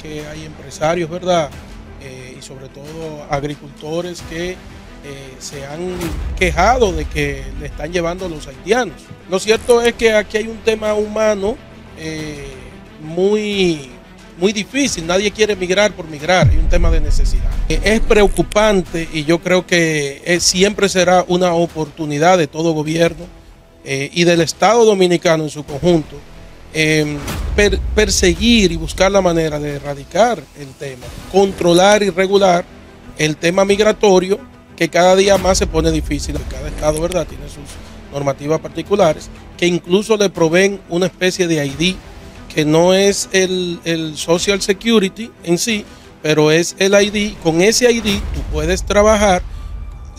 que hay empresarios, ¿verdad? Eh, y sobre todo agricultores que eh, se han quejado de que le están llevando a los haitianos. Lo cierto es que aquí hay un tema humano eh, muy, muy difícil. Nadie quiere migrar por migrar, hay un tema de necesidad. es preocupante y yo creo que siempre será una oportunidad de todo gobierno y del Estado dominicano en su conjunto Em, perseguir y buscar la manera de erradicar el tema, controlar y regular el tema migratorio que cada día más se pone difícil. Cada estado, ¿verdad?, tiene sus normativas particulares que incluso le proveen una especie de ID que no es el Social Security en sí, pero es el ID. Con ese ID tú puedes trabajar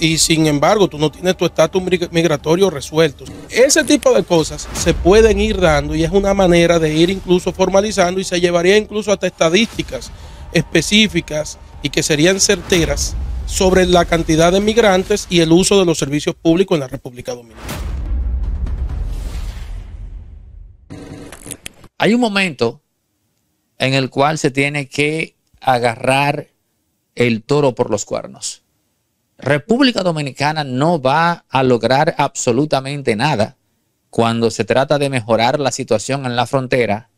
y sin embargo tú no tienes tu estatus migratorio resuelto. Ese tipo de cosas se pueden ir dando y es una manera de ir incluso formalizando y se llevaría incluso hasta estadísticas específicas y que serían certeras sobre la cantidad de migrantes y el uso de los servicios públicos en la República Dominicana. Hay un momento en el cual se tiene que agarrar el toro por los cuernos. República Dominicana no va a lograr absolutamente nada cuando se trata de mejorar la situación en la frontera,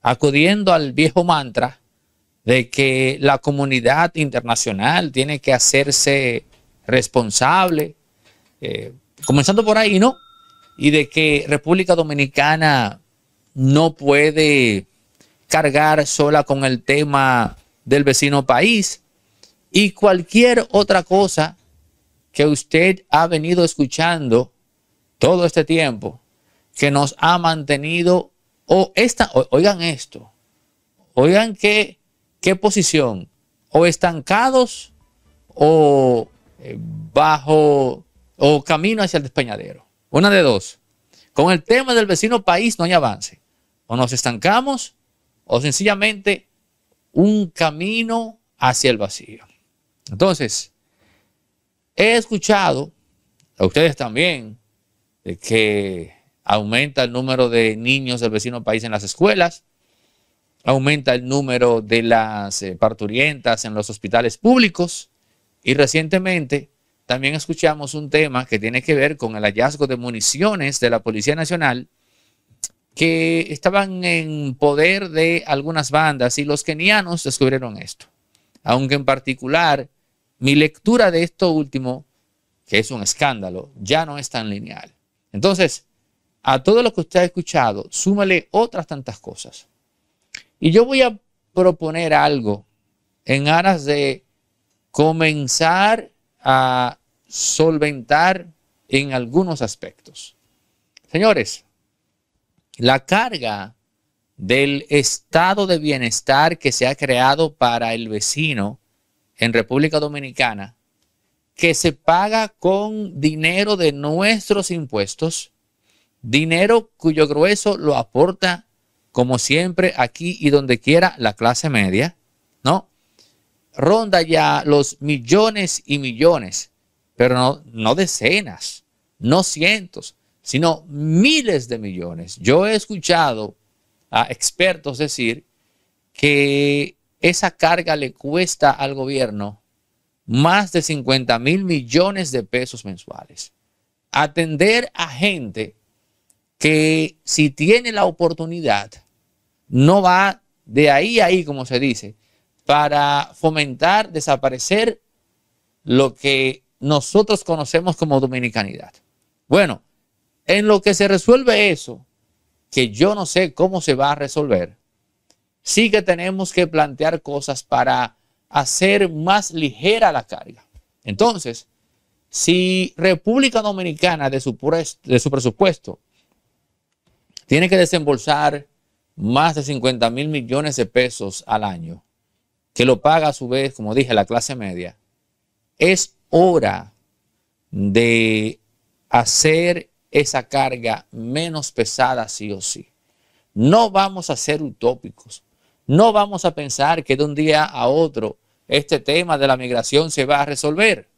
acudiendo al viejo mantra de que la comunidad internacional tiene que hacerse responsable, eh, comenzando por ahí, ¿no? Y de que República Dominicana no puede cargar sola con el tema del vecino país y cualquier otra cosa que usted ha venido escuchando todo este tiempo, que nos ha mantenido, o esta, oigan esto, oigan qué, qué posición, o estancados o eh, bajo o camino hacia el despeñadero. Una de dos. Con el tema del vecino país no hay avance. O nos estancamos o sencillamente un camino hacia el vacío. Entonces, he escuchado, a ustedes también, que aumenta el número de niños del vecino país en las escuelas, aumenta el número de las eh, parturientas en los hospitales públicos y recientemente también escuchamos un tema que tiene que ver con el hallazgo de municiones de la Policía Nacional que estaban en poder de algunas bandas y los kenianos descubrieron esto. Aunque en particular mi lectura de esto último, que es un escándalo, ya no es tan lineal. Entonces, a todo lo que usted ha escuchado, súmale otras tantas cosas. Y yo voy a proponer algo en aras de comenzar a solventar en algunos aspectos. Señores, la carga del estado de bienestar que se ha creado para el vecino en República Dominicana que se paga con dinero de nuestros impuestos, dinero cuyo grueso lo aporta, como siempre, aquí y donde quiera la clase media, ¿no? Ronda ya los millones y millones, pero no, no decenas, no cientos, sino miles de millones. Yo he escuchado a expertos decir que esa carga le cuesta al gobierno más de 50 mil millones de pesos mensuales. Atender a gente que si tiene la oportunidad, no va de ahí a ahí, como se dice, para fomentar, desaparecer lo que nosotros conocemos como dominicanidad. Bueno, en lo que se resuelve eso, que yo no sé cómo se va a resolver, sí que tenemos que plantear cosas para hacer más ligera la carga. Entonces, si República Dominicana de su, presupuesto tiene que desembolsar más de 50 mil millones de pesos al año, que lo paga a su vez, como dije, la clase media, es hora de hacer esa carga menos pesada sí o sí. No vamos a ser utópicos no vamos a pensar que de un día a otro este tema de la migración se va a resolver.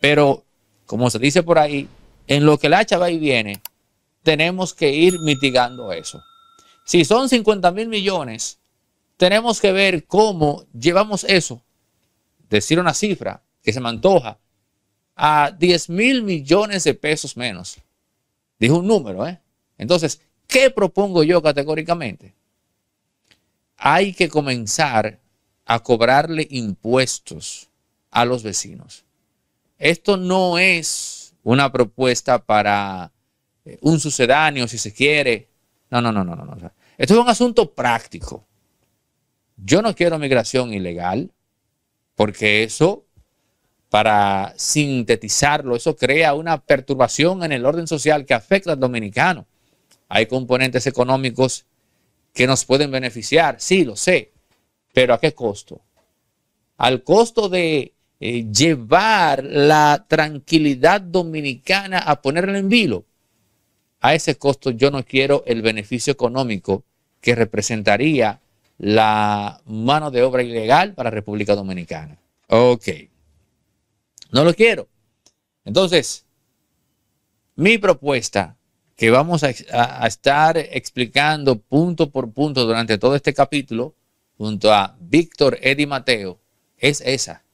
Pero, como se dice por ahí, en lo que la hacha va y viene, tenemos que ir mitigando eso. Si son 50 mil millones, tenemos que ver cómo llevamos eso, decir una cifra que se me antoja, a 10 mil millones de pesos menos. Dijo un número, ¿eh? Entonces, ¿qué propongo yo categóricamente? hay que comenzar a cobrarle impuestos a los vecinos. Esto no es una propuesta para eh, un sucedáneo, si se quiere. No, no, no, no, no. Esto es un asunto práctico. Yo no quiero migración ilegal, porque eso, para sintetizarlo, eso crea una perturbación en el orden social que afecta al dominicano. Hay componentes económicos que nos pueden beneficiar, sí, lo sé, pero ¿a qué costo? Al costo de eh, llevar la tranquilidad dominicana a ponerla en vilo. A ese costo yo no quiero el beneficio económico que representaría la mano de obra ilegal para República Dominicana. Ok. No lo quiero. Entonces, mi propuesta que vamos a, estar explicando punto por punto durante todo este capítulo, junto a Víctor Eddy Mateo, es esa.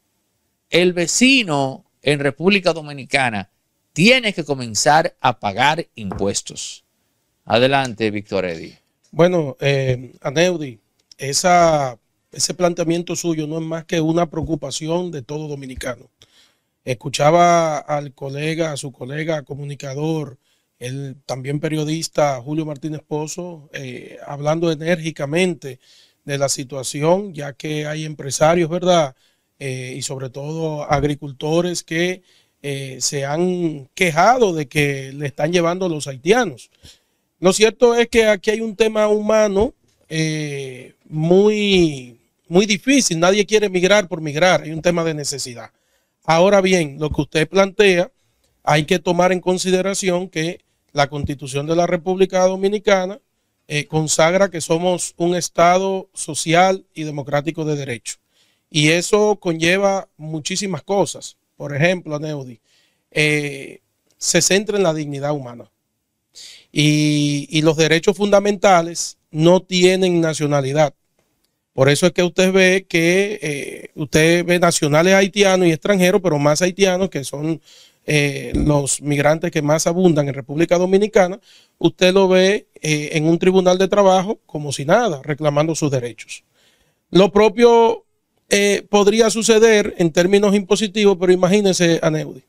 El vecino en República Dominicana tiene que comenzar a pagar impuestos. Adelante, Víctor Eddy. Bueno, eh, Aneudi, ese planteamiento suyo no es más que una preocupación de todo dominicano. Escuchaba al colega, a su colega comunicador, el también periodista Julio Martínez Pozo, eh, hablando enérgicamente de la situación, ya que hay empresarios, ¿verdad? Eh, y sobre todo agricultores que eh, se han quejado de que le están llevando los haitianos. Lo cierto es que aquí hay un tema humano muy, muy difícil. Nadie quiere migrar por migrar. Hay un tema de necesidad. Ahora bien, lo que usted plantea, hay que tomar en consideración que la Constitución de la República Dominicana eh, consagra que somos un Estado social y democrático de derecho. Y eso conlleva muchísimas cosas. Por ejemplo, Aneudi, eh, se centra en la dignidad humana. Y, los derechos fundamentales no tienen nacionalidad. Por eso es que usted ve que eh, usted ve nacionales haitianos y extranjeros, pero más haitianos que son eh, los migrantes que más abundan en República Dominicana, usted lo ve eh, en un tribunal de trabajo como si nada, reclamando sus derechos. Lo propio eh, podría suceder en términos impositivos, pero imagínese, Aneudi.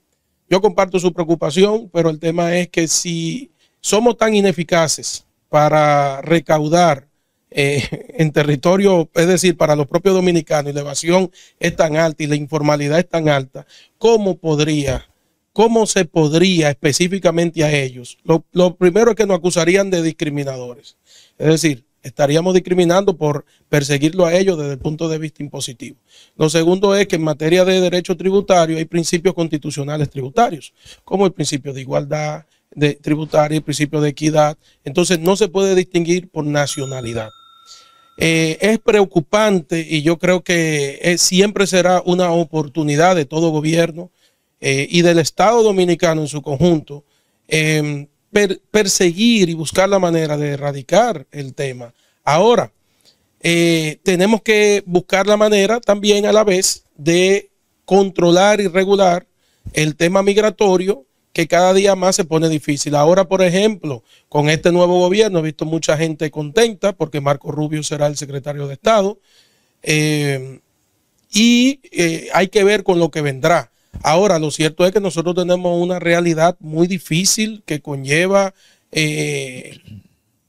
Yo comparto su preocupación, pero el tema es que si somos tan ineficaces para recaudar en territorio, es decir, para los propios dominicanos, y la evasión es tan alta y la informalidad es tan alta, ¿cómo podría ¿cómo se podría específicamente a ellos? Lo, primero es que nos acusarían de discriminadores. Es decir, estaríamos discriminando por perseguirlo a ellos desde el punto de vista impositivo. Lo segundo es que en materia de derecho tributario hay principios constitucionales tributarios, como el principio de igualdad de y el principio de equidad. Entonces no se puede distinguir por nacionalidad. Eh, es preocupante y yo creo que eh, siempre será una oportunidad de todo gobierno eh, y del Estado dominicano en su conjunto, em, perseguir y buscar la manera de erradicar el tema. Ahora, eh, tenemos que buscar la manera también a la vez de controlar y regular el tema migratorio que cada día más se pone difícil. Ahora, por ejemplo, con este nuevo gobierno he visto mucha gente contenta porque Marco Rubio será el secretario de Estado eh, y hay que ver con lo que vendrá. Ahora, lo cierto es que nosotros tenemos una realidad muy difícil que conlleva eh,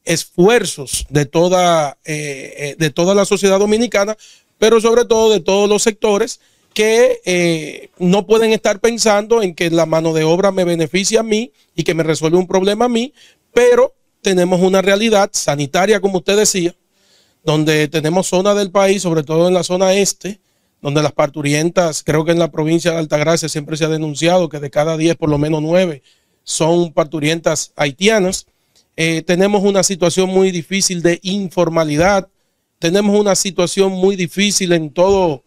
esfuerzos de toda, eh, eh, de toda la sociedad dominicana, pero sobre todo de todos los sectores que no pueden estar pensando en que la mano de obra me beneficia a mí y que me resuelve un problema a mí, pero tenemos una realidad sanitaria, como usted decía, donde tenemos zonas del país, sobre todo en la zona este, donde las parturientas, creo que en la provincia de Altagracia siempre se ha denunciado que de cada 10 por lo menos nueve, son parturientas haitianas. Eh, tenemos una situación muy difícil de informalidad, tenemos una situación muy difícil en todo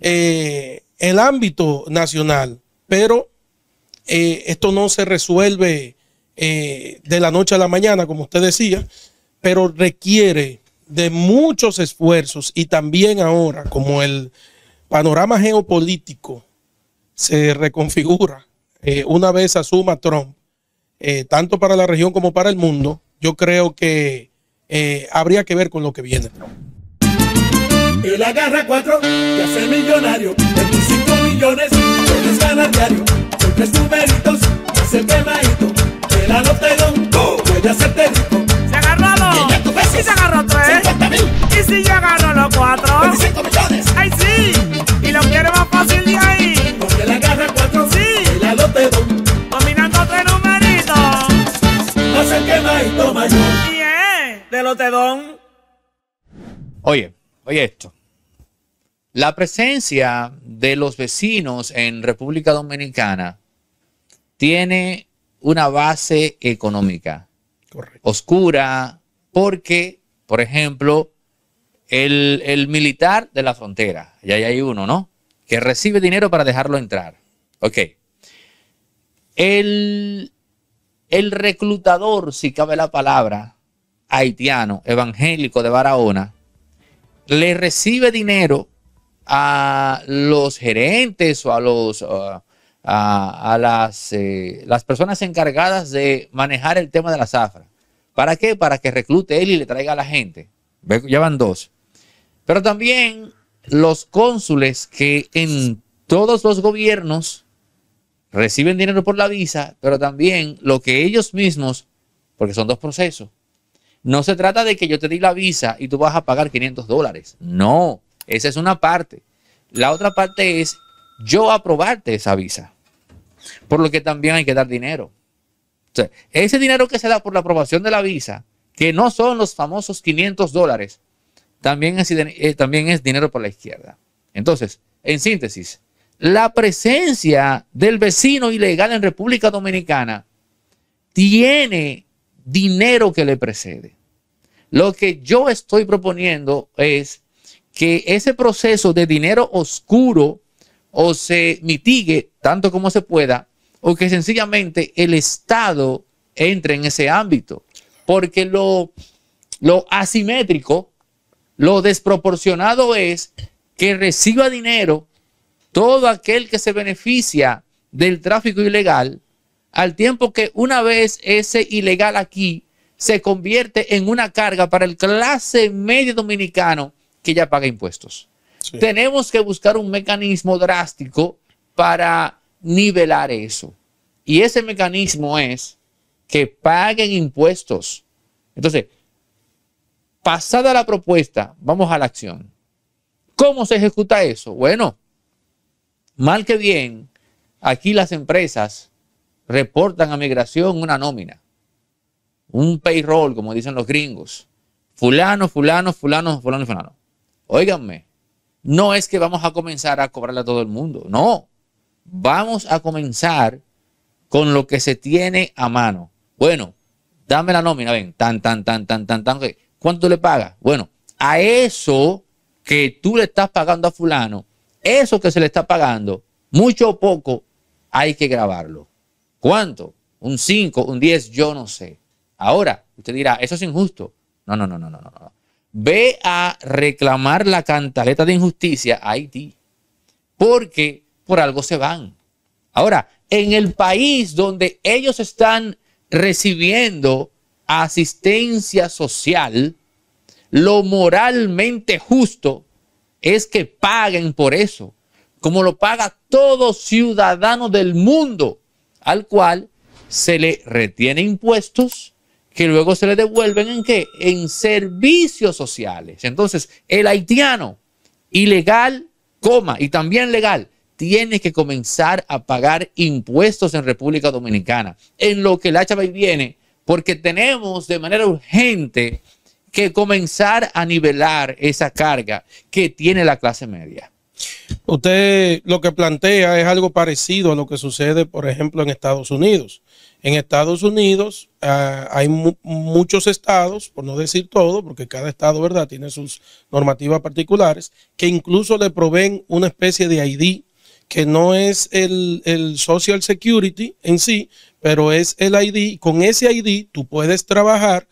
eh, el ámbito nacional, pero eh, esto no se resuelve de la noche a la mañana, como usted decía, pero requiere de muchos esfuerzos y también ahora, como el, panorama geopolítico se reconfigura eh, una vez asuma Trump, eh, tanto para la región como para el mundo, yo creo que eh, habría que ver con lo que viene. Él agarra cuatro y hace millonario. cinco millones puedes ganar diario. Son tres numeritos, hace quemadito. El anotelón puede hacerte rico. Se agarró dos. Y, y se agarró tres. 50 Y si yo agarro los cuatro. 25 Oye, oye esto. La presencia de los vecinos en República Dominicana tiene una base económica oscura porque, por ejemplo, el, el, militar de la frontera, y ahí hay uno, ¿no? Que recibe dinero para dejarlo entrar. Ok. El, el reclutador, si cabe la palabra, haitiano, evangélico de Barahona, le recibe dinero a los gerentes o a los uh, a, las, eh, las personas encargadas de manejar el tema de la zafra. ¿Para qué? Para que reclute él y le traiga a la gente. Ya van dos. Pero también los cónsules que en todos los gobiernos reciben dinero por la visa, pero también lo que ellos mismos, porque son dos procesos. No se trata de que yo te di la visa y tú vas a pagar 500 dólares. No, esa es una parte. La otra parte es yo aprobarte esa visa, por lo que también hay que dar dinero. ese dinero que se da por la aprobación de la visa, que no son los famosos 500 dólares, también eh, también es dinero por la izquierda. Entonces, en síntesis, la presencia del vecino ilegal en República Dominicana tiene dinero que le precede. Lo que yo estoy proponiendo es que ese proceso de dinero oscuro o se mitigue tanto como se pueda o que sencillamente el Estado entre en ese ámbito. Porque lo, asimétrico, lo desproporcionado es que reciba dinero todo aquel que se beneficia del tráfico ilegal, al tiempo que una vez ese ilegal aquí se convierte en una carga para el clase medio dominicano que ya paga impuestos. Tenemos que buscar un mecanismo drástico para nivelar eso. Y ese mecanismo es que paguen impuestos. Entonces, pasada la propuesta, vamos a la acción. ¿Cómo se ejecuta eso? Bueno, Mal que bien, aquí las empresas reportan a migración una nómina, un payroll, como dicen los gringos. Fulano, fulano, fulano, fulano, fulano. Óiganme, no es que vamos a comenzar a cobrarle a todo el mundo, no. Vamos a comenzar con lo que se tiene a mano. Bueno, dame la nómina, ven, tan, tan, tan, tan, tan, tan. ¿Cuánto le pagas? Bueno, a eso que tú le estás pagando a fulano, eso que se le está pagando, mucho o poco, hay que grabarlo. ¿Cuánto? ¿Un 5, un 10? Yo no sé. Ahora, usted dirá, eso es injusto. No, no, no, no, no, no. Ve a reclamar la cantaleta de injusticia a Haití, porque por algo se van. Ahora, en el país donde ellos están recibiendo asistencia social, lo moralmente justo es que paguen por eso, como lo paga todo ciudadano del mundo, al cual se le retiene impuestos que luego se le devuelven en qué? En servicios sociales. Entonces, el haitiano, ilegal, coma, y también legal, tiene que comenzar a pagar impuestos en República Dominicana, en lo que el y viene, porque tenemos de manera urgente que comenzar a nivelar esa carga que tiene la clase media. Usted lo que plantea es algo parecido a lo que sucede, por ejemplo, en Estados Unidos. En Estados Unidos ah, hay muchos estados, por no decir todo, porque cada estado, ¿verdad?, tiene sus normativas particulares, que incluso le proveen una especie de ID que no es el, el Social Security en sí, pero es el ID. Con ese ID tú puedes trabajar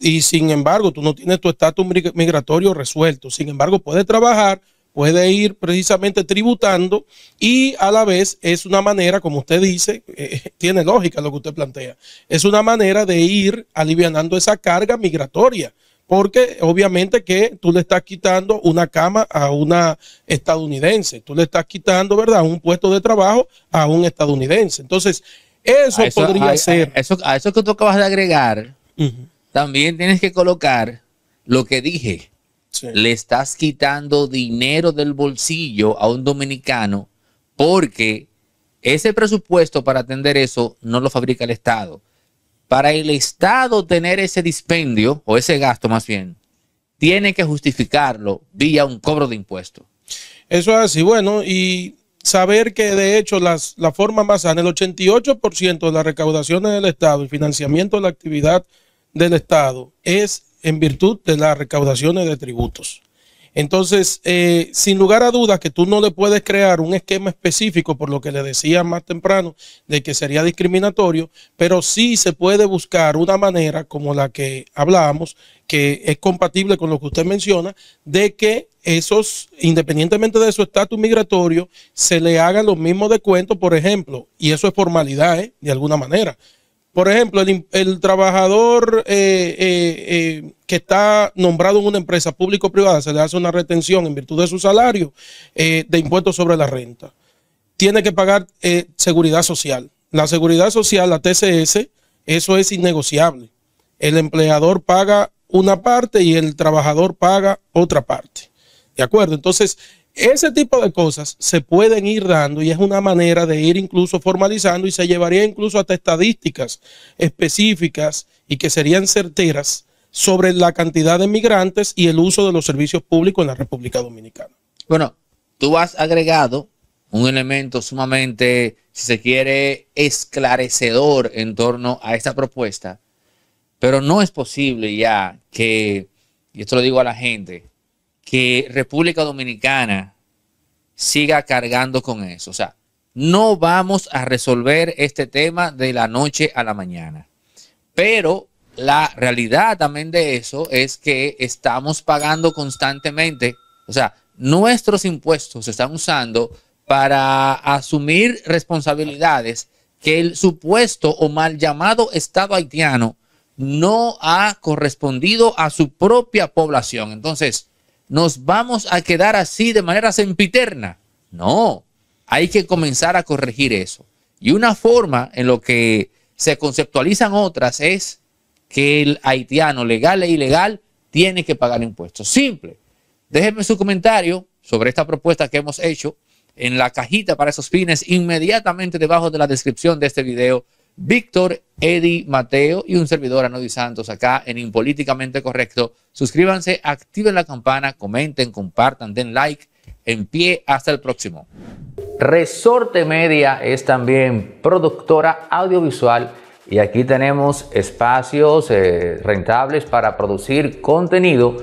y sin embargo tú no tienes tu estatus migratorio resuelto. Sin embargo, puede trabajar, puede ir precisamente tributando y a la vez es una manera, como usted dice, eh, tiene lógica lo que usted plantea, es una manera de ir alivianando esa carga migratoria. Porque obviamente que tú le estás quitando una cama a una estadounidense, tú le estás quitando, ¿verdad?, un puesto de trabajo a un estadounidense. Entonces, eso, podría ser. A eso, a eso que tú acabas de agregar, también tienes que colocar lo que dije. Le estás quitando dinero del bolsillo a un dominicano porque ese presupuesto para atender eso no lo fabrica el Estado. Para el Estado tener ese dispendio o ese gasto más bien, tiene que justificarlo vía un cobro de impuestos. Eso es así, bueno, y saber que de hecho la forma más sana, el 88% de las recaudaciones del Estado, y financiamiento de la actividad del Estado es en virtud de las recaudaciones de tributos. Entonces, eh, sin lugar a dudas que tú no le puedes crear un esquema específico, por lo que le decía más temprano, de que sería discriminatorio, pero sí se puede buscar una manera como la que hablábamos, que es compatible con lo que usted menciona, de que esos, independientemente de su estatus migratorio, se le hagan los mismos descuentos, por ejemplo, y eso es formalidad, ¿eh? de alguna manera. Por ejemplo, el, trabajador eh, eh, eh, que está nombrado en una empresa público-privada se le hace una retención en virtud de su salario de impuestos sobre la renta. Tiene que pagar seguridad social. La seguridad social, la TCS, eso es innegociable. El empleador paga una parte y el trabajador paga otra parte. ¿De acuerdo? Entonces, ese tipo de cosas se pueden ir dando y es una manera de ir incluso formalizando y se llevaría incluso hasta estadísticas específicas y que serían certeras sobre la cantidad de migrantes y el uso de los servicios públicos en la República Dominicana. Bueno, tú has agregado un elemento sumamente, si se quiere, esclarecedor en torno a esta propuesta, pero no es posible ya que, y esto lo digo a la gente, que República Dominicana siga cargando con eso. O sea, no vamos a resolver este tema de la noche a la mañana. Pero la realidad también de eso es que estamos pagando constantemente, o sea, nuestros impuestos se están usando para asumir responsabilidades que el supuesto o mal llamado Estado haitiano no ha correspondido a su propia población. Entonces, nos vamos a quedar así de manera sempiterna. No, hay que comenzar a corregir eso. Y una forma en lo que se conceptualizan otras es que el haitiano legal e ilegal tiene que pagar impuestos. Simple. Déjenme su comentario sobre esta propuesta que hemos hecho en la cajita para esos fines inmediatamente debajo de la descripción de este video Víctor Eddie Mateo y un servidor Anodi Santos acá en Impolíticamente Correcto. Suscríbanse, activen la campana, comenten, compartan, den like. En pie, hasta el próximo. Resorte Media es también productora audiovisual y aquí tenemos espacios eh, rentables para producir contenido